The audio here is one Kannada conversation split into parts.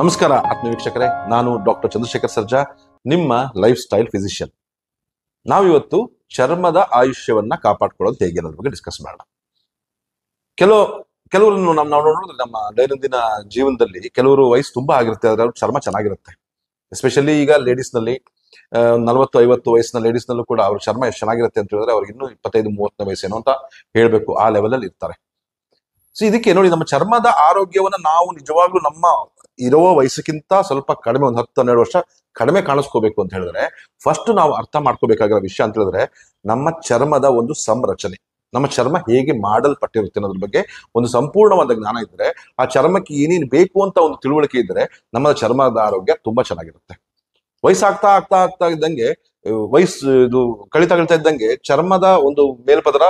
ನಮಸ್ಕಾರ ಆತ್ಮ ವೀಕ್ಷಕರೇ ನಾನು ಡಾಕ್ಟರ್ ಚಂದ್ರಶೇಖರ್ ಸರ್ಜಾ ನಿಮ್ಮ ಲೈಫ್ ಸ್ಟೈಲ್ ಫಿಸಿಷಿಯನ್ ನಾವಿವತ್ತು ಚರ್ಮದ ಆಯುಷ್ಯವನ್ನ ಕಾಪಾಡ್ಕೊಳ್ಳೋದು ಹೇಗೆ ಅನ್ನೋದ್ರ ಬಗ್ಗೆ ಡಿಸ್ಕಸ್ ಮಾಡೋಣ ಕೆಲವು ಕೆಲವರನ್ನು ನಾವು ನೋಡಿದ್ರೆ ನಮ್ಮ ದೈನಂದಿನ ಜೀವನದಲ್ಲಿ ಕೆಲವರು ವಯಸ್ಸು ತುಂಬಾ ಆಗಿರುತ್ತೆ ಆದ್ರೆ ಅವ್ರ ಚರ್ಮ ಚೆನ್ನಾಗಿರುತ್ತೆ ಎಸ್ಪೆಷಲಿ ಈಗ ಲೇಡೀಸ್ ನಲ್ಲಿ ನಲವತ್ತು ಐವತ್ತು ವಯಸ್ಸಿನ ಲೇಡೀಸ್ ನಲ್ಲೂ ಕೂಡ ಅವ್ರ ಚರ್ಮ ಎಷ್ಟು ಚೆನ್ನಾಗಿರುತ್ತೆ ಅಂತ ಹೇಳಿದ್ರೆ ಅವ್ರಿಗೆ ಇನ್ನೂ ಇಪ್ಪತ್ತೈದು ಮೂವತ್ತನೇ ವಯಸ್ಸೇನೋ ಅಂತ ಹೇಳಬೇಕು ಆ ಲೆವೆಲ್ ಅಲ್ಲಿ ಇರ್ತಾರೆ ಸೊ ಇದಕ್ಕೆ ನೋಡಿ ನಮ್ಮ ಚರ್ಮದ ಆರೋಗ್ಯವನ್ನ ನಾವು ನಿಜವಾಗ್ಲೂ ನಮ್ಮ ಇರೋ ವಯಸ್ಸಕ್ಕಿಂತ ಸ್ವಲ್ಪ ಕಡಿಮೆ ಒಂದು ಹತ್ತು ಹನ್ನೆರಡು ವರ್ಷ ಕಡಿಮೆ ಕಾಣಿಸ್ಕೋಬೇಕು ಅಂತ ಹೇಳಿದ್ರೆ ಫಸ್ಟ್ ನಾವು ಅರ್ಥ ಮಾಡ್ಕೋಬೇಕಾಗಿರೋ ವಿಷಯ ಅಂತ ಹೇಳಿದ್ರೆ ನಮ್ಮ ಚರ್ಮದ ಒಂದು ಸಂರಚನೆ ನಮ್ಮ ಚರ್ಮ ಹೇಗೆ ಮಾಡಲ್ಪಟ್ಟಿರುತ್ತೆ ಅನ್ನೋದ್ರ ಬಗ್ಗೆ ಒಂದು ಸಂಪೂರ್ಣವಾದ ಜ್ಞಾನ ಇದ್ರೆ ಆ ಚರ್ಮಕ್ಕೆ ಏನೇನು ಬೇಕು ಅಂತ ಒಂದು ತಿಳುವಳಿಕೆ ಇದ್ರೆ ನಮ್ಮ ಚರ್ಮದ ಆರೋಗ್ಯ ತುಂಬಾ ಚೆನ್ನಾಗಿರುತ್ತೆ ವಯಸ್ಸಾಗ್ತಾ ಆಗ್ತಾ ಆಗ್ತಾ ಇದ್ದಂಗೆ ವಯಸ್ಸು ಇದು ಕಳಿತಾ ಇದ್ದಂಗೆ ಚರ್ಮದ ಒಂದು ಮೇಲ್ಪದರ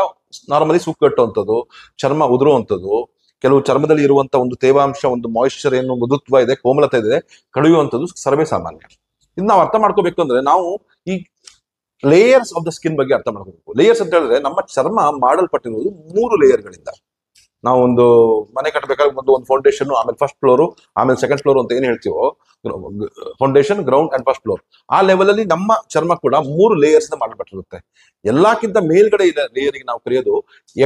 ನಾರ್ಮಲಿ ಸುಕ್ಕಟ್ಟುವಂಥದ್ದು ಚರ್ಮ ಉದುರುವಂಥದ್ದು ಕೆಲವು ಚರ್ಮದಲ್ಲಿ ಇರುವಂತಹ ಒಂದು ತೇವಾಂಶ ಒಂದು ಮಾಯಿಶ್ಚರ್ ಏನು ಮೃದುತ್ವ ಇದೆ ಕೋಮಲತೆ ಇದೆ ಕಳೆಯುವಂಥದ್ದು ಸರ್ವೇ ಸಾಮಾನ್ಯ ಇದು ನಾವು ಅರ್ಥ ಮಾಡ್ಕೋಬೇಕು ಅಂದ್ರೆ ನಾವು ಈ ಲೇಯರ್ಸ್ ಆಫ್ ದ ಸ್ಕಿನ್ ಬಗ್ಗೆ ಅರ್ಥ ಮಾಡ್ಕೋಬೇಕು ಲೇಯರ್ಸ್ ಅಂತ ಹೇಳಿದ್ರೆ ನಮ್ಮ ಚರ್ಮ ಮಾಡಲ್ಪಟ್ಟಿರುವುದು ಮೂರು ಲೇಯರ್ಗಳಿಂದ ಒಂದು ಮನೆ ಕಟ್ಟಬೇಕಾದ್ರೆ ಒಂದು ಒಂದು ಫೌಂಡೇಶನ್ ಆಮೇಲೆ ಫಸ್ಟ್ ಫ್ಲೋರ್ ಆಮೇಲೆ ಸೆಕೆಂಡ್ ಫ್ಲೋರ್ ಅಂತ ಏನ್ ಹೇಳ್ತೀವೋ foundation ground and first floor ಆ ಲೆವೆಲ್ ಅಲ್ಲಿ ನಮ್ಮ ಚರ್ಮ ಕೂಡ ಮೂರು ಲೇಯರ್ಸ್ ಇಂದ ಮಾಡಲ್ಪಟ್ಟಿರುತ್ತೆ ಎಲ್ಲಕ್ಕಿಂತ ಮೇಲ್ಗಡೆ ಲೇಯರ್ಗೆ ನಾವು ಕರೆಯೋದು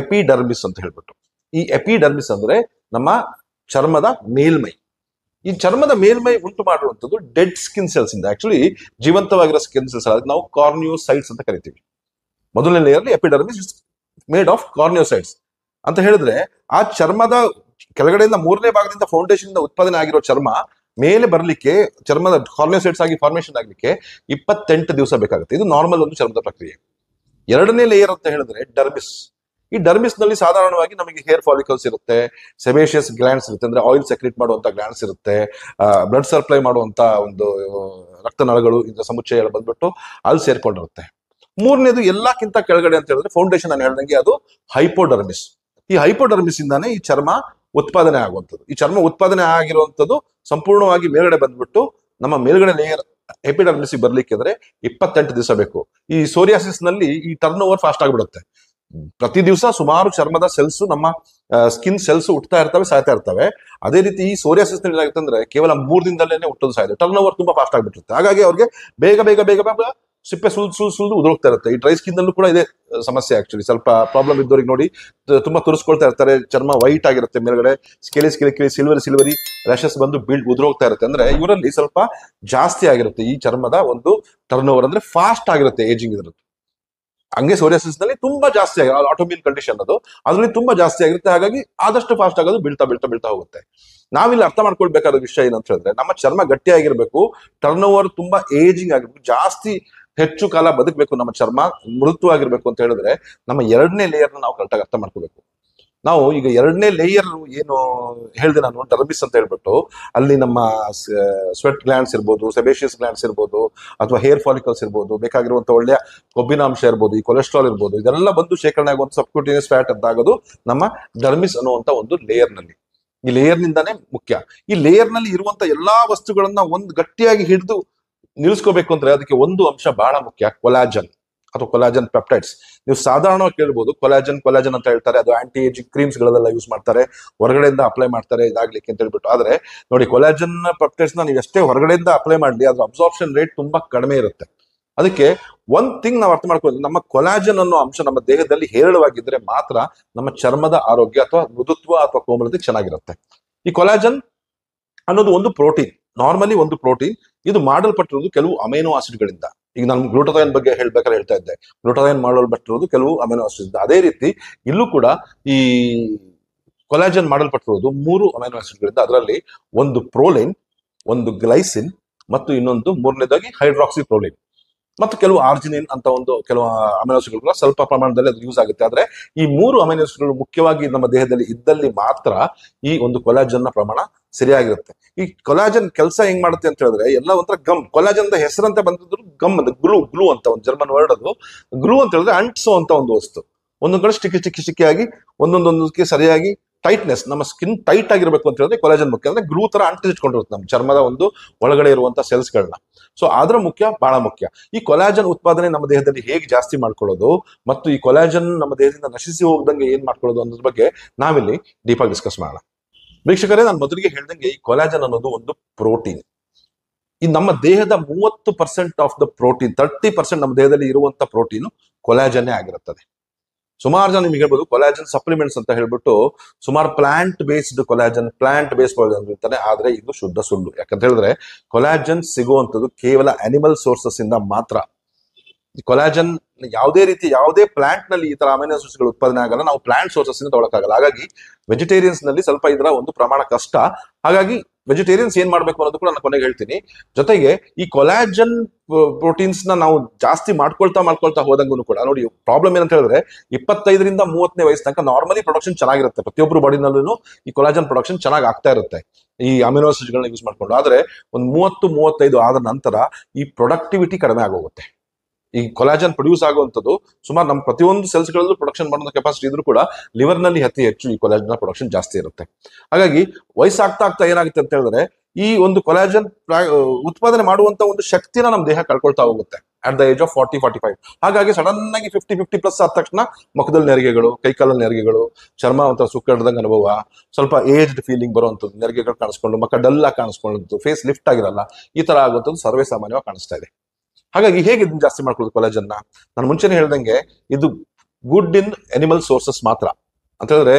ಎಪಿಡರ್ಮಿಸ್ ಅಂತ ಹೇಳ್ಬಿಟ್ಟು ಈ ಎಪಿಡರ್ಮಿಸ್ ಅಂದ್ರೆ ನಮ್ಮ ಚರ್ಮದ ಮೇಲ್ಮೈ ಈ ಚರ್ಮದ ಮೇಲ್ಮೈ ಉಂಟು ಮಾಡಿರುವಂತದ್ದು ಡೆಡ್ ಸ್ಕಿನ್ ಸೆಲ್ಸ್ ಇಂದ ಆಕ್ಚುಲಿ ಜೀವಂತವಾಗಿರೋ ಸ್ಕಿನ್ ಸೆಲ್ಸ್ ಅದಕ್ಕೆ ನಾವು ಕಾರ್ನಿಯೋಸೈಟ್ಸ್ ಅಂತ ಕರಿತೀವಿ ಮೊದಲನೇ layer epidermis is made of corneocytes ಅಂತ ಹೇಳಿದ್ರೆ ಆ ಚರ್ಮದ ಕೆಳಗಡೆಯಿಂದ ಮೂರನೇ ಭಾಗದಿಂದ ಫೌಂಡೇಶನ್ ಇಂದ ಉತ್ಪಾದನೆ ಆಗಿರೋ ಚರ್ಮ ಮೇಲೆ ಬರಲಿಕ್ಕೆ ಚರ್ಮದ ಕಾರ್ನಿಯೋಸೈಟ್ಸ್ ಆಗಿ ಫಾರ್ಮೇಶನ್ ಆಗಲಿಕ್ಕೆ ಇಪ್ಪತ್ತೆಂಟು ದಿವಸ ಬೇಕಾಗುತ್ತೆ ಇದು ನಾರ್ಮಲ್ ಒಂದು ಚರ್ಮದ ಪ್ರಕ್ರಿಯೆ ಎರಡನೇ ಲೇಯರ್ ಅಂತ ಹೇಳಿದ್ರೆ ಡರ್ಮಿಸ್ ಈ ಡರ್ಮಿಸ್ ನಲ್ಲಿ ಸಾಧಾರಣವಾಗಿ ನಮಗೆ ಹೇರ್ ಫಾಲಿಕಲ್ಸ್ ಇರುತ್ತೆ ಸೆಬೇಷಿಯಸ್ ಗ್ಲಾಂಡ್ಸ್ ಇರುತ್ತೆ ಅಂದ್ರೆ ಆಯಿಲ್ ಸೆಕ್ರೆಟ್ ಮಾಡುವಂತ ಗ್ಲಾಂಡ್ಸ್ ಇರುತ್ತೆ ಬ್ಲಡ್ ಸಪ್ಲೈ ಮಾಡುವಂತ ಒಂದು ರಕ್ತನಾಳಗಳು ಇಂಥ ಸಮುಚ್ಚಯ ಬಂದ್ಬಿಟ್ಟು ಅಲ್ಲಿ ಸೇರ್ಕೊಂಡಿರುತ್ತೆ ಮೂರನೇದು ಎಲ್ಲಕ್ಕಿಂತ ಕೆಳಗಡೆ ಅಂತ ಹೇಳಿದ್ರೆ ಫೌಂಡೇಶನ್ ನಾನು ಹೇಳ್ದಂಗೆ ಅದು ಹೈಪೋಡರ್ಮಿಸ್ ಈ ಹೈಪೋಡರ್ಮಿಸ್ ಇಂದಾನೆ ಈ ಚರ್ಮ ಉತ್ಪಾದನೆ ಆಗುವಂಥದ್ದು ಈ ಚರ್ಮ ಉತ್ಪಾದನೆ ಆಗಿರುವಂಥದ್ದು ಸಂಪೂರ್ಣವಾಗಿ ಮೇಲ್ಗಡೆ ಬಂದ್ಬಿಟ್ಟು ನಮ್ಮ ಮೇಲ್ಗಡೆ ಲೇಯರ್ ಎಪಿಡರ್ಮಿಸಿ ಬರ್ಲಿಕ್ಕೆ ಅಂದ್ರೆ ಇಪ್ಪತ್ತೆಂಟು ದಿವಸ ಬೇಕು ಈ ಸೋರಿಯಾಸಿಸ್ ನಲ್ಲಿ ಈ ಟರ್ನ್ ಓವರ್ ಫಾಸ್ಟ್ ಆಗಿಬಿಡುತ್ತೆ ಪ್ರತಿ ದಿವಸ ಸುಮಾರು ಚರ್ಮದ ಸೆಲ್ಸ್ ನಮ್ಮ ಸ್ಕಿನ್ ಸೆಲ್ಸ್ ಹುಟ್ಟತಾ ಇರ್ತವೆ ಸಾಯ್ತಾ ಇರ್ತವೆ ಅದೇ ರೀತಿ ಈ ಸೋರಿಯಾಸಿಸ್ ಏನಾಗುತ್ತೆ ಕೇವಲ ಮೂರು ದಿನದಲ್ಲೇ ಹುಟ್ಟೋದು ಸಾಯ್ತದೆ ಟರ್ನ್ ಓವರ್ ತುಂಬಾ ಫಾಸ್ಟ್ ಆಗಿಬಿಟ್ಟಿರುತ್ತೆ ಹಾಗಾಗಿ ಅವ್ರಿಗೆ ಬೇಗ ಬೇಗ ಬೇಗ ಬೇಗ ಸಿಪ್ಪೆ ಸುಲ್ ಸುಲ್ ಸುಲ್ದು ಉದುರೋಗ್ತಾ ಇರುತ್ತೆ ಈ ಡ್ರೈ ಸ್ಕಿನ್ ಅಲ್ಲೂ ಕೂಡ ಇದೆ ಸಮಸ್ಯೆ ಆಕ್ಚುಲಿ ಸ್ವಲ್ಪ ಪ್ರಾಬ್ಲಮ್ ಇದ್ದವ್ರಿಗೆ ನೋಡಿ ತುಂಬಾ ತುರಿಸ್ಕೊಳ್ತಾ ಇರ್ತಾರೆ ಚರ್ಮ ವೈಟ್ ಆಗಿರುತ್ತೆ ಮೇಲ್ಗಡೆ ಸ್ಕೇಲಿ ಸ್ಕೇಲಿ ಕೇಳಿ ಸಿಲ್ವರ್ ಸಿಲ್ವರಿ ರ್ಯಾಶಸ್ ಬಂದು ಬಿಲ್ಡ್ ಉದುರೋಗ್ತಾ ಇರುತ್ತೆ ಅಂದ್ರೆ ಇವರಲ್ಲಿ ಸ್ವಲ್ಪ ಜಾಸ್ತಿ ಆಗಿರುತ್ತೆ ಈ ಚರ್ಮದ ಒಂದು ಟರ್ನ್ ಓವರ್ ಅಂದ್ರೆ ಫಾಸ್ಟ್ ಆಗಿರುತ್ತೆ ಏಜಿಂಗ್ ಇದ್ರದ್ದು ಹಂಗೆ ಸೋರಿಯಾಸಿಸ್ ನಲ್ಲಿ ತುಂಬಾ ಜಾಸ್ತಿ ಆಗಿ ಆಟೋಮಿನ್ ಕಂಡೀಷನ್ ಅದು ಅದರಲ್ಲಿ ತುಂಬಾ ಜಾಸ್ತಿ ಆಗಿರುತ್ತೆ ಹಾಗಾಗಿ ಆದಷ್ಟು ಫಾಸ್ಟ್ ಆಗೋದು ಬೀಳ್ತಾ ಬೀಳ್ತಾ ಬೀಳ್ತಾ ಹೋಗುತ್ತೆ ನಾವಿಲ್ಲಿ ಅರ್ಥ ಮಾಡ್ಕೊಳ್ಬೇಕಾದ ವಿಷಯ ಏನಂತ ಹೇಳಿದ್ರೆ ನಮ್ಮ ಚರ್ಮ ಗಟ್ಟಿಯಾಗಿರ್ಬೇಕು ಟರ್ನ್ ಓವರ್ ತುಂಬಾ ಏಜಿಂಗ್ ಆಗಿರ್ಬೇಕು ಜಾಸ್ತಿ ಹೆಚ್ಚು ಕಾಲ ಬದುಕಬೇಕು ನಮ್ಮ ಚರ್ಮ ಮೃದುವಾಗಿರ್ಬೇಕು ಅಂತ ಹೇಳಿದ್ರೆ ನಮ್ಮ ಎರಡನೇ ಲೇಯರ್ನ ನಾವು ಕರೆಕ್ಟಾಗಿ ಅರ್ಥ ಮಾಡ್ಕೋಬೇಕು ನಾವು ಈಗ ಎರಡನೇ ಲೇಯರ್ ಏನು ಹೇಳಿದೆ ನಾನು ಡರ್ಮಿಸ್ ಅಂತ ಹೇಳ್ಬಿಟ್ಟು ಅಲ್ಲಿ ನಮ್ಮ ಸ್ವೆಟ್ ಗ್ಲ್ಯಾಂಡ್ಸ್ ಇರ್ಬೋದು ಸೆಬೇಷಿಯಸ್ ಗ್ಲ್ಯಾಂಡ್ಸ್ ಇರ್ಬೋದು ಅಥವಾ ಹೇರ್ ಫಾಲಿಕಲ್ಸ್ ಇರ್ಬೋದು ಬೇಕಾಗಿರುವಂಥ ಒಳ್ಳೆಯ ಕೊಬ್ಬಿನಾಂಶ ಇರ್ಬೋದು ಈ ಕೊಲೆಸ್ಟ್ರಾಲ್ ಇರ್ಬೋದು ಇದೆಲ್ಲ ಬಂದು ಶೇಖರಣೆ ಆಗುವಂಥ ಸಬ್ಕ್ಯೂಟಿನಿಯಸ್ ಫ್ಯಾಟ್ ಅದಾಗೋದು ನಮ್ಮ ಡರ್ಮಿಸ್ ಅನ್ನುವಂಥ ಒಂದು ಲೇಯರ್ನಲ್ಲಿ ಈ ಲೇಯರ್ನಿಂದಾನೇ ಮುಖ್ಯ ಈ ಲೇಯರ್ ನಲ್ಲಿ ಇರುವಂಥ ಎಲ್ಲಾ ವಸ್ತುಗಳನ್ನ ಒಂದು ಗಟ್ಟಿಯಾಗಿ ಹಿಡಿದು ನಿಲ್ಲಿಸ್ಕೋಬೇಕು ಅಂದ್ರೆ ಅದಕ್ಕೆ ಒಂದು ಅಂಶ ಬಹಳ ಮುಖ್ಯ ಕೊಲಾಜನ್ ಅಥವಾ ಕೊಲಾಜನ್ ಪೆಪ್ಟೈಡ್ಸ್ ನೀವು ಸಾಧಾರಣವಾಗಿ ಕೇಳ್ಬೋದು ಕೊಲಾಜನ್ ಕೊಲಾಜನ್ ಅಂತ ಹೇಳ್ತಾರೆ ಅದು ಆಂಟಿ ಏಜಿಂಗ್ ಕ್ರೀಮ್ಸ್ ಗಳೆಲ್ಲ ಯೂಸ್ ಮಾಡ್ತಾರೆ ಹೊರಗಡೆಯಿಂದ ಅಪ್ಲೈ ಮಾಡ್ತಾರೆ ಇದಾಗ್ಲಿಕ್ಕೆ ಅಂತ ಹೇಳ್ಬಿಟ್ಟು ಆದ್ರೆ ನೋಡಿ ಕೊಲಾಜನ್ ಪೆಪ್ಟೈಡ್ಸ್ ನ ನೀವು ಎಷ್ಟೇ ಹೊರಗಡೆಯಿಂದ ಅಪ್ಲೈ ಮಾಡಲಿ ಅದ್ರ ಅಬ್ಸಾರ್ಪ್ಷನ್ ರೇಟ್ ತುಂಬಾ ಕಡಿಮೆ ಇರುತ್ತೆ ಅದಕ್ಕೆ ಒಂದ್ ಥಿಂಗ್ ನಾವು ಅರ್ಥ ಮಾಡ್ಕೊಳ್ತೀವಿ ನಮ್ಮ ಕೊಲಾಜನ್ ಅನ್ನೋ ಅಂಶ ನಮ್ಮ ದೇಹದಲ್ಲಿ ಹೇರಳವಾಗಿದ್ರೆ ಮಾತ್ರ ನಮ್ಮ ಚರ್ಮದ ಆರೋಗ್ಯ ಅಥವಾ ಮೃದುತ್ವ ಅಥವಾ ಕೋಮಲತೆ ಚೆನ್ನಾಗಿರುತ್ತೆ ಈ ಕೊಲಾಜನ್ ಅನ್ನೋದು ಒಂದು ಪ್ರೋಟೀನ್ ನಾರ್ಮಲಿ ಒಂದು ಪ್ರೋಟೀನ್ ಇದು ಮಾಡಲ್ಪಟ್ಟಿರುವುದು ಕೆಲವು ಅಮೈನೋ ಆಸಿಡ್ಗಳಿಂದ ಈಗ ನಾನು ಗ್ಲೂಟೋಥೈನ್ ಬಗ್ಗೆ ಹೇಳ್ಬೇಕಾದ್ರೆ ಹೇಳ್ತಾ ಇದ್ದೆ ಮಾಡಲ್ ಮಾಡಲ್ಪಟ್ಟಿರುವುದು ಕೆಲವು ಅಮೈನೋ ಆಸಿಡ್ ಅದೇ ರೀತಿ ಇಲ್ಲೂ ಕೂಡ ಈ ಕೊಲಾಜನ್ ಮಾಡಲ್ಪಟ್ಟಿರೋದು ಮೂರು ಅಮೆನೋಸಿಡ್ ಆಸಿಡ್ಗಳಿಂದ ಅದರಲ್ಲಿ ಒಂದು ಪ್ರೋಲಿನ್ ಒಂದು ಗ್ಲೈಸಿನ್ ಮತ್ತು ಇನ್ನೊಂದು ಮೂರನೇದಾಗಿ ಹೈಡ್ರಾಕ್ಸಿ ಪ್ರೋಲಿನ್ ಮತ್ತು ಕೆಲವು ಆರ್ಜಿನಿನ್ ಅಂತ ಒಂದು ಕೆಲವು ಅಮೆನೋಸ್ಗಳು ಕೂಡ ಸ್ವಲ್ಪ ಪ್ರಮಾಣದಲ್ಲಿ ಅದು ಯೂಸ್ ಆಗುತ್ತೆ ಆದ್ರೆ ಈ ಮೂರು ಅಮೆನೋಸ್ಗಳು ಮುಖ್ಯವಾಗಿ ನಮ್ಮ ದೇಹದಲ್ಲಿ ಇದ್ದಲ್ಲಿ ಮಾತ್ರ ಈ ಒಂದು ನ ಪ್ರಮಾಣ ಸರಿಯಾಗಿರುತ್ತೆ ಈ ಕೊಲಾಜನ್ ಕೆಲಸ ಹೆಂಗ್ ಮಾಡುತ್ತೆ ಅಂತ ಹೇಳಿದ್ರೆ ಎಲ್ಲ ಒಂಥರ ಗಮ್ ಕೊಲಾಜನ್ ಅಂತ ಹೆಸರಂತ ಬಂದಿದ್ರು ಗಮ್ ಅಂತ ಗ್ಲೂ ಗ್ಲೂ ಅಂತ ಒಂದು ಜರ್ಮನ್ ವರ್ಡ್ ಅದು ಗ್ಲೂ ಅಂತ ಹೇಳಿದ್ರೆ ಅಂಟಿಸೋ ಅಂತ ಒಂದು ವಸ್ತು ಒಂದೊಂದು ಕಡೆ ಸ್ಟಿಕ್ಕಿ ಸ್ಟಿಕ್ಕಿ ಸ್ಟಿಕ್ಕಿ ಆಗಿ ಒಂದೊಂದೊಂದಕ್ಕೆ ಸರಿಯಾಗಿ ಟೈಟ್ನೆಸ್ ನಮ್ಮ ಸ್ಕಿನ್ ಟೈಟ್ ಆಗಿರ್ಬೇಕು ಅಂತ ಹೇಳಿದ್ರೆ ಕೊಲಾಜನ್ ಮುಖ್ಯ ಅಂದ್ರೆ ಗ್ಲೂ ತರ ಅಂಟಿಸಿಟ್ಕೊಂಡಿರುತ್ತೆ ನಮ್ಮ ಚರ್ಮದ ಒಂದು ಒಳಗಡೆ ಇರುವಂತ ಸೆಲ್ಸ್ಗಳನ್ನ ಸೊ ಆದ್ರೆ ಮುಖ್ಯ ಬಹಳ ಮುಖ್ಯ ಈ ಕೊಲಾಜನ್ ಉತ್ಪಾದನೆ ನಮ್ಮ ದೇಹದಲ್ಲಿ ಹೇಗೆ ಜಾಸ್ತಿ ಮಾಡ್ಕೊಳ್ಳೋದು ಮತ್ತು ಈ ಕೊಲಾಜನ್ ನಮ್ಮ ದೇಹದಿಂದ ನಶಿಸಿ ಹೋಗ್ದಂಗೆ ಏನ್ ಮಾಡ್ಕೊಳ್ಳೋದು ಅನ್ನೋದ್ರ ಬಗ್ಗೆ ನಾವಿಲ್ಲಿ ಡೀಪಾಗಿ ಡಿಸ್ಕಸ್ ಮಾಡೋಣ ವೀಕ್ಷಕರೇ ನಾನು ಮೊದಲಿಗೆ ಹೇಳ್ದಂಗೆ ಈ ಕೊಲಾಜನ್ ಅನ್ನೋದು ಒಂದು ಪ್ರೋಟೀನ್ ಈ ನಮ್ಮ ದೇಹದ ಮೂವತ್ತು percent of the protein thirty percent ನಮ್ಮ ದೇಹದಲ್ಲಿ ಇರುವಂತ ಪ್ರೋಟೀನ್ ಕೊಲಾಜನ್ನೇ ಆಗಿರುತ್ತದೆ ಸುಮಾರು ಜನ ನಿಮ್ಗೆ ಹೇಳ್ಬೋದು ಕೊಲಾಜನ್ ಸಪ್ಲಿಮೆಂಟ್ಸ್ ಅಂತ ಹೇಳ್ಬಿಟ್ಟು ಸುಮಾರು plant based collagen plant base collagen ಅಂತಾನೆ ಆದ್ರೆ ಇದು ಶುದ್ಧ ಸುಳ್ಳು ಯಾಕಂತ ಹೇಳಿದ್ರೆ ಕೊಲಾಜನ್ ಸಿಗುವಂಥದ್ದು ಕೇವಲ ಅನಿಮಲ್ ಸೋರ್ಸಸ್ ಇಂದ ಮಾತ್ರ ಕೊಲಾಜನ್ ಯಾವುದೇ ರೀತಿ ಯಾವುದೇ ಪ್ಲಾಂಟ್ ನಲ್ಲಿ ಈ ತರ ಅಮೈನೋ ಗಳು ಉತ್ಪಾದನೆ ಆಗಲ್ಲ ನಾವು ಪ್ಲಾಂಟ್ ಸೋರ್ಸಸ್ ಇಂದ ಹಾಗಾಗಿ ವೆಜಿಟೇರಿಯನ್ಸ್ ನಲ್ಲಿ ಸ್ವಲ್ಪ ಇದರ ಒಂದು ಪ್ರಮಾಣ ಕಷ್ಟ ಹಾಗಾಗಿ ವೆಜಿಟೇರಿಯನ್ಸ್ ಏನ್ ಮಾಡ್ಬೇಕು ಅನ್ನೋದು ಕೂಡ ನಾನು ಕೊನೆಗೆ ಹೇಳ್ತೀನಿ ಜೊತೆಗೆ ಈ ಕೊಲಾಜನ್ ಪ್ರೋಟೀನ್ಸ್ ನ ನಾವು ಜಾಸ್ತಿ ಮಾಡ್ಕೊಳ್ತಾ ಮಾಡ್ಕೊಳ್ತಾ ಹೋದಂಗೂ ಕೂಡ ನೋಡಿ ಪ್ರಾಬ್ಲಮ್ ಏನಂತ ಹೇಳಿದ್ರೆ ಇಪ್ಪತ್ತೈದರಿಂದ ಮೂವತ್ತನೇ ವಯಸ್ಸು ತನಕ ನಾರ್ಮಲಿ ಪ್ರೊಡಕ್ಷನ್ ಚೆನ್ನಾಗಿರುತ್ತೆ ಪ್ರತಿಯೊಬ್ಬರು ಬಾಡಿನಲ್ಲೂ ಈ ಕೊಲಾಜನ್ ಪ್ರೊಡಕ್ಷನ್ ಚೆನ್ನಾಗಿ ಆಗ್ತಾ ಇರುತ್ತೆ ಈ ಅಮಿನೋಸಿಡ್ಗಳನ್ನ ಯೂಸ್ ಮಾಡ್ಕೊಂಡು ಆದ್ರೆ ಒಂದು ಮೂವತ್ತು ಮೂವತ್ತೈದು ಆದ ನಂತರ ಈ ಪ್ರೊಡಕ್ಟಿವಿಟಿ ಕಡಿಮೆ ಆಗೋಗುತ್ತೆ ಈ ಕೊಲಾಜನ್ ಪ್ರೊಡ್ಯೂಸ್ ಆಗುವಂಥದ್ದು ಸುಮಾರು ನಮ್ಮ ಪ್ರತಿಯೊಂದು ಸೆಲ್ಸ್ ಗಳಲ್ಲೂ ಪ್ರೊಡಕ್ಷನ್ ಮಾಡುವ ಕೆಪಾಸಿಟಿ ಇದ್ರೂ ಕೂಡ ಲಿವರ್ ನಲ್ಲಿ ಅತಿ ಹೆಚ್ಚು ಈ ಕೊಲಾಜನ್ ಪ್ರೊಡಕ್ಷನ್ ಜಾಸ್ತಿ ಇರುತ್ತೆ ಹಾಗಾಗಿ ವಯಸ್ಸಾಗ್ತಾ ಆಗ್ತಾ ಏನಾಗುತ್ತೆ ಅಂತ ಹೇಳಿದ್ರೆ ಈ ಒಂದು ಕೊಲಾಜನ್ ಉತ್ಪಾದನೆ ಮಾಡುವಂತ ಒಂದು ಶಕ್ತಿನ ನಮ್ಮ ದೇಹ ಕಳ್ಕೊಳ್ತಾ ಹೋಗುತ್ತೆ at the age of forty forty five ಹಾಗಾಗಿ ಸಡನ್ ಆಗಿ ಫಿಫ್ಟಿ ಫಿಫ್ಟಿ ಪ್ಲಸ್ ಆದ ತಕ್ಷಣ ಮುಖದಲ್ಲಿ ನೆರಿಗೆಗಳು ಕೈಕಾಲಲ್ಲಿ ನೆರಿಗೆಗಳು ಚರ್ಮ ಒಂಥರ ಸುಕ್ಕಡ್ದಂಗೆ ಅನುಭವ ಸ್ವಲ್ಪ ಏಜ್ಡ್ ಫೀಲಿಂಗ್ ಬರುವಂಥದ್ದು ನೆರಿಗೆಗಳು ಕಾಣಿಸ್ಕೊಂಡು ಮುಖ ಡಲ್ಲಾಗಿ ಕಾಣಿಸ್ಕೊಂಡು ಫೇಸ್ ಲಿಫ್ಟ್ ಆಗಿರಲ್ಲ ಈ ತರ ಆಗುವಂಥದ್ದು ಸರ್ವೇ ಸಾಮಾನ್ಯವಾಗಿ ಕಾಣಿಸ್ತಾ ಇದೆ ಹಾಗಾಗಿ ಹೇಗೆ ಇದನ್ನ ಜಾಸ್ತಿ ಮಾಡ್ಕೊಳ್ಳೋದು ಕೊಲಾಜನ್ನ ನಾನು ಮುಂಚೆನೇ ಹೇಳ್ದಂಗೆ ಇದು ಗುಡ್ ಇನ್ ಅನಿಮಲ್ ಸೋರ್ಸಸ್ ಮಾತ್ರ ಅಂತ ಹೇಳಿದ್ರೆ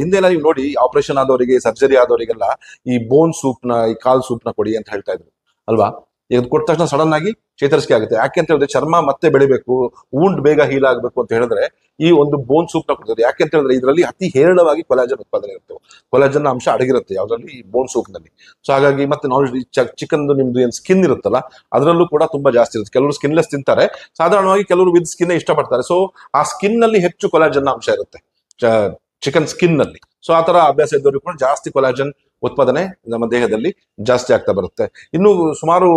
ಹಿಂದೆಲ್ಲ ನೀವು ನೋಡಿ ಆಪರೇಷನ್ ಆದವರಿಗೆ ಸರ್ಜರಿ ಆದವರಿಗೆಲ್ಲ ಈ ಬೋನ್ ಸೂಪ್ನ ಈ ಕಾಲ್ ಸೂಪ್ನ ಕೊಡಿ ಅಂತ ಹೇಳ್ತಾ ಇದ್ರು ಅಲ್ವಾ ಇದು ಕೊಟ್ಟ ತಕ್ಷಣ ಸಡನ್ ಆಗಿ ಚೇತರಿಸಿಕೆ ಆಗುತ್ತೆ ಯಾಕೆ ಅಂತ ಹೇಳಿದ್ರೆ ಚರ್ಮ ಮತ್ತೆ ಬೆಳಿಬೇಕು ಊಂಡ್ ಬೇಗ ಹೀಲ್ ಆಗಬೇಕು ಅಂತ ಹೇಳಿದ್ರೆ ಈ ಒಂದು ಬೋನ್ ಸೂಪ್ ನ ಯಾಕೆ ಅಂತ ಹೇಳಿದ್ರೆ ಇದರಲ್ಲಿ ಅತಿ ಹೇರಳವಾಗಿ ಕೊಲಾಜನ್ ಉತ್ಪಾದನೆ ಇರುತ್ತೆ ಕೊಲಾಜನ್ ಅಂಶ ಅಡಗಿರುತ್ತೆ ಯಾವ್ದ್ರಲ್ಲಿ ಈ ಬೋನ್ ಸೂಪ್ ನಲ್ಲಿ ಸೊ ಹಾಗಾಗಿ ಮತ್ತೆ ನಾನ್ ಚಿಕನ್ ನಿಮ್ದು ಏನು ಸ್ಕಿನ್ ಇರುತ್ತಲ್ಲ ಅದರಲ್ಲೂ ಕೂಡ ತುಂಬಾ ಜಾಸ್ತಿ ಇರುತ್ತೆ ಕೆಲವರು ಸ್ಕಿನ್ಲೆಸ್ ತಿಂತಾರೆ ಸಾಧಾರಣವಾಗಿ ಕೆಲವರು ವಿತ್ ಸ್ಕಿನ್ ಇಷ್ಟಪಡ್ತಾರೆ ಸೊ ಆ ಸ್ಕಿನ್ ನಲ್ಲಿ ಹೆಚ್ಚು ಕೊಲಾಜನ್ ಅಂಶ ಇರುತ್ತೆ ಚಿಕನ್ ಸ್ಕಿನ್ ನಲ್ಲಿ ಸೊ ಆ ತರ ಅಭ್ಯಾಸ ಇದ್ದವರಿಗೂ ಕೂಡ ಜಾಸ್ತಿ ಕೊಲಾಜನ್ ಉತ್ಪಾದನೆ ನಮ್ಮ ದೇಹದಲ್ಲಿ ಜಾಸ್ತಿ ಆಗ್ತಾ ಬರುತ್ತೆ ಇನ್ನು ಸುಮಾರು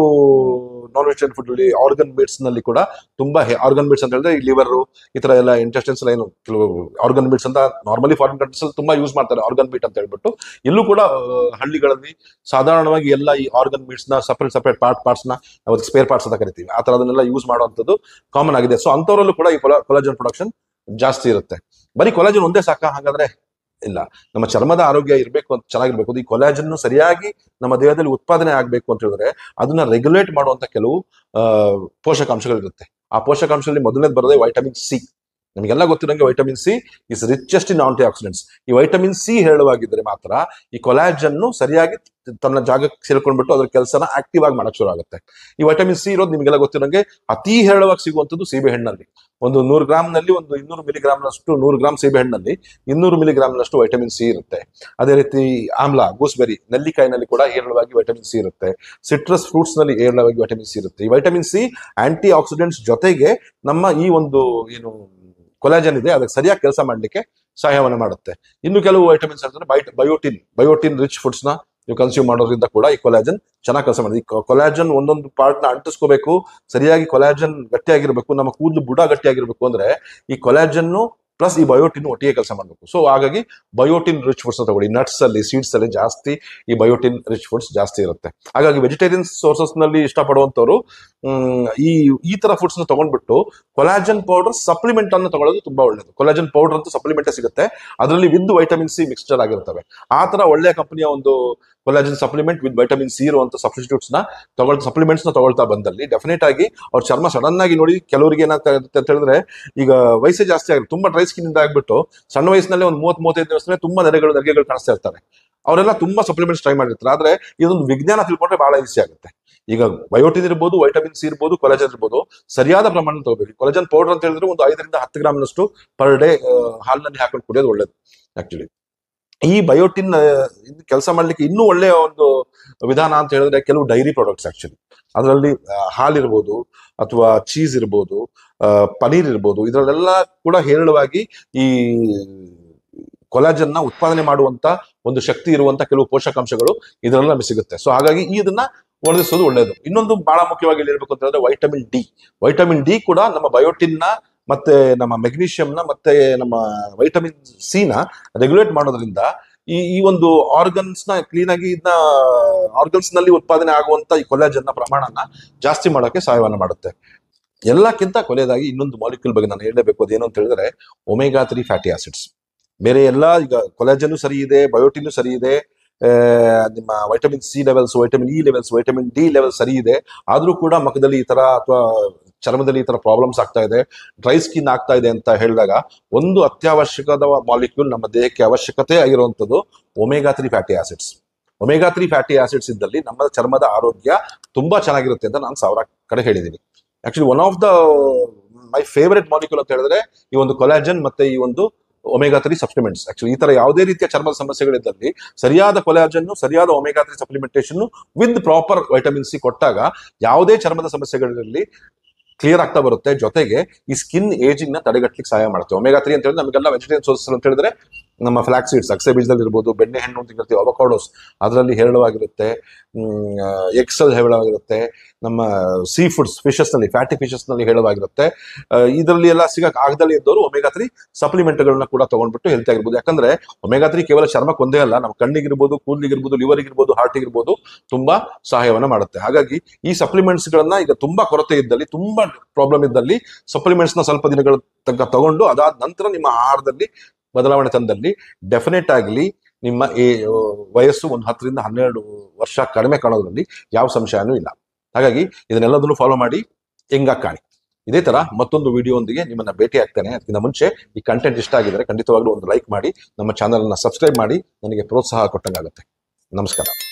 ನಾನ್ ವೆಜಿಟೇರಿಯನ್ ಫುಡ್ ಅಲ್ಲಿ ಆರ್ಗನ್ ಮೀಟ್ಸ್ ನಲ್ಲಿ ಕೂಡ ತುಂಬಾ ಆರ್ಗನ್ ಮೀಟ್ಸ್ ಅಂತ ಹೇಳಿದ್ರೆ ಈ ಲಿವರ್ ಈ ತರ ಎಲ್ಲ ಇಂಟೆಸ್ಟೆನ್ಸ್ ಏನು ಕೆಲವು ಆರ್ಗನ್ ಮೀಟ್ಸ್ ಅಂತ ನಾರ್ಮಲಿ ಫಾರಿನ್ ಕಂಟ್ರೀಸ್ ಅಲ್ಲಿ ತುಂಬಾ ಯೂಸ್ ಮಾಡ್ತಾರೆ ಆರ್ಗನ್ ಮೀಟ್ ಅಂತ ಹೇಳ್ಬಿಟ್ಟು ಇಲ್ಲೂ ಕೂಡ ಹಳ್ಳಿಗಳಲ್ಲಿ ಸಾಧಾರಣವಾಗಿ ಎಲ್ಲ ಈ ಆರ್ಗನ್ ಮೀಟ್ಸ್ ನ ಸಪರೇಟ್ ಸಪರೇಟ್ ಪಾರ್ಟ್ ಪಾರ್ಟ್ಸ್ ನ ಸ್ಪೇರ್ ಪಾರ್ಟ್ಸ್ ಅಂತ ಕರಿತೀವಿ ಆ ಅದನ್ನೆಲ್ಲ ಯೂಸ್ ಮಾಡುವಂಥದ್ದು ಕಾಮನ್ ಆಗಿದೆ ಸೊ ಅಂತವರಲ್ಲೂ ಕೂಡ ಈ ಕೊಲಾಜನ್ ಪ್ರೊಡಕ್ಷನ್ ಜಾಸ್ತಿ ಇರುತ್ತೆ ಬರೀ ಕೊಲಾಜನ್ ಒಂದೇ ಸಾಕ ಹಾಗಾದ್ರೆ ಇಲ್ಲ ನಮ್ಮ ಚರ್ಮದ ಆರೋಗ್ಯ ಇರಬೇಕು ಅಂತ ಚೆನ್ನಾಗಿರ್ಬೇಕು ಈ ಕೊಲಾಜನ್ ಸರಿಯಾಗಿ ನಮ್ಮ ದೇಹದಲ್ಲಿ ಉತ್ಪಾದನೆ ಆಗಬೇಕು ಅಂತ ಹೇಳಿದ್ರೆ ಅದನ್ನ ರೆಗ್ಯುಲೇಟ್ ಮಾಡುವಂತ ಕೆಲವು ಪೋಷಕಾಂಶಗಳಿರುತ್ತೆ ಆ ಪೋಷಕಾಂಶದಲ್ಲಿ ಮೊದಲನೇದು ಬರೋದೇ ವೈಟಮಿನ್ ಸಿ ನಮಗೆಲ್ಲ ಗೊತ್ತಿರೋಂಗೆ vitamin C is richest in anti oxidants ಈ ವೈಟಮಿನ್ ಸಿ ಹೇಳುವಾಗಿದ್ದರೆ ಮಾತ್ರ ಈ ಕೊಲಾಜನ್ನು ಸರಿಯಾಗಿ ತನ್ನ ಜಾಗಕ್ಕೆ ಸೇರ್ಕೊಂಡ್ಬಿಟ್ಟು ಅದರ ಕೆಲಸನ ಆಕ್ಟಿವ್ ಆಗಿ ಮಾಡಕ್ ಶುರು ಆಗುತ್ತೆ ಈ ವೈಟಮಿನ್ ಸಿ ಇರೋದು ನಿಮಗೆಲ್ಲ ಗೊತ್ತಿರೋಂಗೆ ಅತಿ ಹೇಳುವಾಗ ಸಿಗುವಂಥದ್ದು ಸೀಬೆ ಹಣ್ಣಲ್ಲಿ ಒಂದು ನೂರು ನಲ್ಲಿ ಒಂದು ಇನ್ನೂರು ಮಿಲಿಗ್ರಾಮ್ನಷ್ಟು ನೂರು ಗ್ರಾಮ್ ಸೀಬೆ ಹಣ್ಣಲ್ಲಿ ಇನ್ನೂರು ಮಿಲಿಗ್ರಾಮ್ನಷ್ಟು ವೈಟಮಿನ್ ಸಿ ಇರುತ್ತೆ ಅದೇ ರೀತಿ ಆಮ್ಲ ಗೂಸ್ಬೆರಿ ನೆಲ್ಲಿಕಾಯಿನಲ್ಲಿ ಕೂಡ ಹೇರಳವಾಗಿ ವೈಟಮಿನ್ ಸಿ ಇರುತ್ತೆ ಸಿಟ್ರಸ್ ಫ್ರೂಟ್ಸ್ ನಲ್ಲಿ ಹೇರಳವಾಗಿ ವೈಟಮಿನ್ ಸಿ ಇರುತ್ತೆ ಈ ವೈಟಮಿನ್ ಸಿ ಆಂಟಿ ಆಕ್ಸಿಡೆಂಟ್ಸ್ ಜೊತೆಗೆ ನಮ್ಮ ಈ ಒಂದು ಏನು ಕೊಲಾಜನ್ ಇದೆ ಅದಕ್ಕೆ ಸರಿಯಾಗಿ ಕೆಲಸ ಮಾಡಲಿಕ್ಕೆ ಸಹಾಯವನ್ನು ಮಾಡುತ್ತೆ ಇನ್ನು ಕೆಲವು ವೈಟಮಿನ್ಸ್ ಅಂತಂದ್ರೆ by biotin biotin rich foods ನ ನೀವು ಕನ್ಸ್ಯೂಮ್ ಮಾಡೋದ್ರಿಂದ ಕೂಡ ಈ ಕೊಲಾಜನ್ ಚೆನ್ನಾಗಿ ಕೆಲಸ ಮಾಡಿದೆ ಈ ಕೊಲಾಜನ್ ಒಂದೊಂದು ಪಾರ್ಟ್ ನ ಅಂಟಿಸ್ಕೋಬೇಕು ಸರಿಯಾಗಿ ಕೊಲಾಜನ್ ಗಟ್ಟಿಯಾಗಿರ್ಬೇಕು ನಮ್ಮ ಕೂದಲು ಬುಡ ಗಟ್ಟಿಯಾಗಿರ್ಬೇಕು ಅಂದ್ರೆ ಈ ಕೊಲಾಜನ್ ಪ್ಲಸ್ ಈ ಬಯೋಟಿನ್ ಒಟ್ಟಿಗೆ ಕೆಲಸ ಮಾಡಬೇಕು ಸೊ ಹಾಗಾಗಿ ಬಯೋಟಿನ್ ರಿಚ್ ಫುಡ್ಸ್ ತಗೊಳ್ಳಿ ನಟ್ಸ್ ಅಲ್ಲಿ ಸೀಡ್ಸ್ ಅಲ್ಲಿ ಜಾಸ್ತಿ ಈ ಬಯೋಟಿನ್ ರಿಚ್ ಫುಡ್ಸ್ ಜಾಸ್ತಿ ಇರುತ್ತೆ ಹಾಗಾಗಿ ವೆಜಿಟೇರಿಯನ್ ಸೋರ್ಸಸ್ ನಲ್ಲಿ ಈ ಈ ತರ ಫುಡ್ಸ್ ತೊಗೊಂಡ್ಬಿಟ್ಟು ತಗೊಂಡ್ಬಿಟ್ಟು ಕೊಲಾಜನ್ ಪೌಡರ್ ಸಪ್ಲಿಮೆಂಟ್ ಅನ್ನು ತಗೊಳ್ಳೋದು ತುಂಬಾ ಒಳ್ಳೇದು ಕೊಲಾಜನ್ ಪೌಡರ್ ಅಂತೂ ಸಪ್ಲಿಮೆಂಟ್ ಸಿಗುತ್ತೆ ಅದರಲ್ಲಿ ವಿದ್ ವೈಟಮಿನ್ ಸಿ ಮಿಕ್ಸ್ಚರ್ ಆಗಿರ್ತವೆ ಆ ತರ ಒಳ್ಳೆಯ ಕಂಪನಿಯ ಒಂದು collagen supplement with vitamin C ಇರುವಂತ ಸಬ್ಸ್ಟಿಟ್ಯೂಟ್ಸ್ ನ ತಗೊಳ್ ಸಪ್ಲಿಮೆಂಟ್ಸ್ ನ ತಗೊಳ್ತಾ ಬಂದಲ್ಲಿ ಡೆಫಿನೆಟ್ ಆಗಿ ಅವ್ರ ಚರ್ಮ ಸಡನ್ ಆಗಿ ನೋಡಿ ಕೆಲವರಿಗೆ ಏನಾಗ್ತದೆ ಅಂತ ಹೇಳಿದ್ರೆ ಈಗ ವಯಸ್ಸೇ ಜಾಸ್ತಿ ಆಗುತ್ತೆ ತುಂಬಾ ಡ್ರೈ ಸ್ಕಿನ್ ಇಂದ ಆಗ್ಬಿಟ್ಟು ಸಣ್ಣ ವಯಸ್ಸಿನಲ್ಲಿ ಒಂದು ಮೂವತ್ತ್ ಮೂವತ್ತೈದು ದಿವಸ ತುಂಬಾ ನೆರೆಗಳು ನಗೆಗಳು ಕಾಣಿಸ್ತಾ ಇರ್ತಾರೆ ಅವರೆಲ್ಲ ತುಂಬಾ ಸಪ್ಲಿಮೆಂಟ್ಸ್ ಟ್ರೈ ಮಾಡಿರ್ತಾರೆ ಆದ್ರೆ ಇದೊಂದು ವಿಜ್ಞಾನ ತಿಳ್ಕೊಂಡ್ರೆ ಬಹಳ ಈಸಿ ಆಗುತ್ತೆ ಈಗ ಬಯೋಟಿನ್ ಇರ್ಬೋದು ವೈಟಮಿನ್ ಸಿ ಇರ್ಬೋದು ಕೊಲಜನ್ ಇರ್ಬೋದು ಸರಿಯಾದ ಪ್ರಮಾಣ ತಗೋಬೇಕು ಕೊಲಜನ್ ಪೌಡರ್ ಅಂತ ಹೇಳಿದ್ರೆ ಒಂದು ಐದರಿಂದ ಹತ್ತು ಗ್ರಾಮ್ನಷ್ಟು ಪರ್ ಡೇ ಹಾಲ್ನಲ್ಲಿ ಹಾಕೊಂಡು ಕುಡಿಯೋದು ಒಳ್ಳೇದು ಆಕ್ಚುಲಿ ಈ ಬಯೋಟಿನ್ ಕೆಲಸ ಮಾಡ್ಲಿಕ್ಕೆ ಇನ್ನೂ ಒಳ್ಳೆಯ ಒಂದು ವಿಧಾನ ಅಂತ ಹೇಳಿದ್ರೆ ಕೆಲವು ಡೈರಿ ಪ್ರಾಡಕ್ಟ್ಸ್ ಆಕ್ಚುಲಿ ಅದರಲ್ಲಿ ಇರ್ಬೋದು ಅಥವಾ ಚೀಸ್ ಇರ್ಬೋದು ಪನೀರ್ ಇರ್ಬೋದು ಇದರಲ್ಲೆಲ್ಲ ಕೂಡ ಹೇರಳವಾಗಿ ಈ ಕೊಲಾಜನ್ ನ ಉತ್ಪಾದನೆ ಮಾಡುವಂತ ಒಂದು ಶಕ್ತಿ ಇರುವಂತ ಕೆಲವು ಪೋಷಕಾಂಶಗಳು ಇದರಲ್ಲಿ ನಮಗೆ ಸಿಗುತ್ತೆ ಸೊ ಹಾಗಾಗಿ ಈ ಇದನ್ನ ಒಣಗಿಸೋದು ಒಳ್ಳೆಯದು ಇನ್ನೊಂದು ಬಹಳ ಮುಖ್ಯವಾಗಿ ಹೇಳಿರ್ಬೇಕು ಅಂತ ಹೇಳಿದ್ರೆ ವೈಟಮಿನ್ ಡಿ ವೈಟಮಿನ್ ಡಿ ಕೂಡ ನಮ್ಮ ಬಯೋಟಿನ್ ನ ಮತ್ತೆ ನಮ್ಮ ಮೆಗ್ನೀಷಿಯಂನ ಮತ್ತೆ ನಮ್ಮ ವೈಟಮಿನ್ ಸಿ ನ ರೆಗ್ಯುಲೇಟ್ ಮಾಡೋದ್ರಿಂದ ಈ ಈ ಒಂದು ಆರ್ಗನ್ಸ್ ನ ಕ್ಲೀನ್ ಆಗಿ ಇದನ್ನ ಆರ್ಗನ್ಸ್ ನಲ್ಲಿ ಉತ್ಪಾದನೆ ಆಗುವಂತ ಈ ಕೊಲಾಜನ್ ನ ಪ್ರಮಾಣನ ಜಾಸ್ತಿ ಮಾಡೋಕೆ ಸಹಾಯವನ್ನು ಮಾಡುತ್ತೆ ಎಲ್ಲಕ್ಕಿಂತ ಕೊಲೆಯದಾಗಿ ಇನ್ನೊಂದು ಮಾಲಿಕ್ಯೂಲ್ ಬಗ್ಗೆ ನಾನು ಹೇಳಬೇಕು ಅದೇನು ಅಂತ ಹೇಳಿದ್ರೆ ಒಮೆಗಾ ತ್ರೀ ಫ್ಯಾಟಿ ಆಸಿಡ್ಸ್ ಬೇರೆ ಎಲ್ಲ ಈಗ ಕೊಲಾಜನ್ನು ಸರಿ ಇದೆ ಬಯೋಟಿನ್ ಸರಿ ಇದೆ ನಿಮ್ಮ vitamin C levels vitamin E levels vitamin D level ಸರಿ ಇದೆ ಆದರೂ ಕೂಡ ಮಖದಲ್ಲಿ ಈ ತರ ಅಥವಾ ಚರ್ಮದಲ್ಲಿ ಈ ತರ ಪ್ರಾಬ್ಲಮ್ಸ್ ಆಗ್ತಾ ಇದೆ ಡ್ರೈ ಸ್ಕಿನ್ ಆಗ್ತಾ ಇದೆ ಅಂತ ಹೇಳಿದಾಗ ಒಂದು ಅತ್ಯವಶ್ಯಕದ ಮಾಲಿಕ್ಯೂಲ್ ನಮ್ಮ ದೇಹಕ್ಕೆ ಅವಶ್ಯಕತೆ ಆಗಿರುವಂಥದ್ದು omega three fatty acids omega three fatty acids ಇದ್ದಲ್ಲಿ ನಮ್ಮ ಚರ್ಮದ ಆರೋಗ್ಯ ತುಂಬಾ ಚೆನ್ನಾಗಿರುತ್ತೆ ಅಂತ ನಾನು ಸಾವಿರ ಕಡೆ ಹೇಳಿದ್ದೀನಿ actually one of the my favourite molecule ಅಂತ ಹೇಳಿದ್ರೆ ಈ ಒಂದು ಕೊಲಾಜನ್ ಮತ್ತೆ ಈ ಒಂದು ಒಮೆಗಾ ತ್ರೀ ಸಪ್ಲಿಮೆಂಟ್ಸ್ ಆಕ್ಚುಲಿ ಈ ತರ ಯಾವುದೇ ರೀತಿಯ ಚರ್ಮದ ಸಮಸ್ಯೆಗಳಿದ್ದಲ್ಲಿ ಸರಿಯಾದ ಕೊಲಾಜನ್ನು ಸರಿಯಾದ omega three supplementation with proper vitamin C ಕೊಟ್ಟಾಗ ಯಾವುದೇ ಚರ್ಮದ ಸಮಸ್ಯೆಗಳಲ್ಲಿ ಕ್ಲಿಯರ್ ಆಗ್ತಾ ಬರುತ್ತೆ ಜೊತೆಗೆ ಈ ಸ್ಕಿನ್ ಏಜಿಂಗ್ ನ ತಡೆಗಟ್ಟಲಿಕ್ಕೆ ಸಹಾಯ ಮಾಡುತ್ತೆ ಒಮೆಗಾ ತ್ರೀ ಅಂತ ಹೇಳಿದ್ರೆ ನಮಗೆಲ್ಲ ವೆಜಿಟೇರಿಯನ್ ಸೋರ್ಸಸ್ ಅಂತ ಹೇಳಿದ್ರೆ ನಮ್ಮ ಫ್ಲಾಕ್ಸ್ ಸೀಡ್ಸ್ ಅಕ್ಸೆ ಬೀಜದಲ್ಲಿ ಇರ್ಬೋದು ಬೆಣ್ಣೆ ಹಣ್ಣು ಅಂತ ಕರಿತೀವಿ ಅವಕಾಡೋಸ್ ಅದರಲ್ಲಿ ಹೇರಳವಾಗಿರುತ್ತೆ ಎಕ್ಸಲ್ ಹೇರಳವಾಗಿರುತ್ತೆ ನಮ್ಮ ಸೀ ಫುಡ್ಸ್ ನಲ್ಲಿ ಫ್ಯಾಟಿ ನಲ್ಲಿ ಹೇರಳವಾಗಿರುತ್ತೆ ಇದರಲ್ಲಿ ಎಲ್ಲ ಸಿಗಕ್ಕೆ ಆಗದಲ್ಲಿ ಇದ್ದವರು ಒಮೆಗಾ ತ್ರೀ ಸಪ್ಲಿಮೆಂಟ್ಗಳನ್ನ ಕೂಡ ತಗೊಂಡ್ಬಿಟ್ಟು ಹೆಲ್ತ್ ಆಗಿರ್ಬೋದು ಯಾಕಂದ್ರೆ ಒಮೆಗಾ ತ್ರೀ ಕೇವಲ ಚರ್ಮಕ್ಕೆ ಒಂದೇ ಅಲ್ಲ ನಮ್ಮ ಕಣ್ಣಿಗಿರ್ಬೋದು ಕೂದಲಿಗಿರ್ಬೋದು ಹಾರ್ಟ್ ಇರ್ಬೋದು ತುಂಬಾ ಸಹಾಯವನ್ನು ಮಾಡುತ್ತೆ ಹಾಗಾಗಿ ಈ ಸಪ್ಲಿಮೆಂಟ್ಸ್ ಗಳನ್ನ ಈಗ ತುಂಬಾ ಕೊರತೆ ಇದ್ದಲ್ಲಿ ತುಂಬಾ ಪ್ರಾಬ್ಲಮ್ ಇದ್ದಲ್ಲಿ ಸಪ್ಲಿಮೆಂಟ್ಸ್ ನ ಸ್ವಲ್ಪ ದಿನಗಳ ತನಕ ತಗೊಂಡು ಅದಾದ ನಂತರ ನಿಮ್ಮ ಆಹಾರದಲ್ಲಿ ಬದಲಾವಣೆ ತಂದಲ್ಲಿ ಡೆಫಿನೆಟ್ ಆಗಲಿ ನಿಮ್ಮ ಈ ವಯಸ್ಸು ಒಂದು ಹತ್ತರಿಂದ ಹನ್ನೆರಡು ವರ್ಷ ಕಡಿಮೆ ಕಾಣೋದ್ರಲ್ಲಿ ಯಾವ ಸಂಶಯನೂ ಇಲ್ಲ ಹಾಗಾಗಿ ಇದನ್ನೆಲ್ಲದನ್ನು ಫಾಲೋ ಮಾಡಿ ಹೆಂಗಾಗಿ ಕಾಣಿ ಇದೇ ತರ ಮತ್ತೊಂದು ವಿಡಿಯೋಂದಿಗೆ ನಿಮ್ಮನ್ನ ಭೇಟಿ ಆಗ್ತೇನೆ ಅದಕ್ಕಿಂತ ಮುಂಚೆ ಈ ಕಂಟೆಂಟ್ ಇಷ್ಟ ಆಗಿದ್ರೆ ಖಂಡಿತವಾಗ್ಲೂ ಒಂದು ಲೈಕ್ ಮಾಡಿ ನಮ್ಮ ಚಾನಲನ್ನು ಸಬ್ಸ್ಕ್ರೈಬ್ ಮಾಡಿ ನನಗೆ ಪ್ರೋತ್ಸಾಹ ಕೊಟ್ಟಂಗಾಗುತ್ತೆ ನಮಸ್ಕಾರ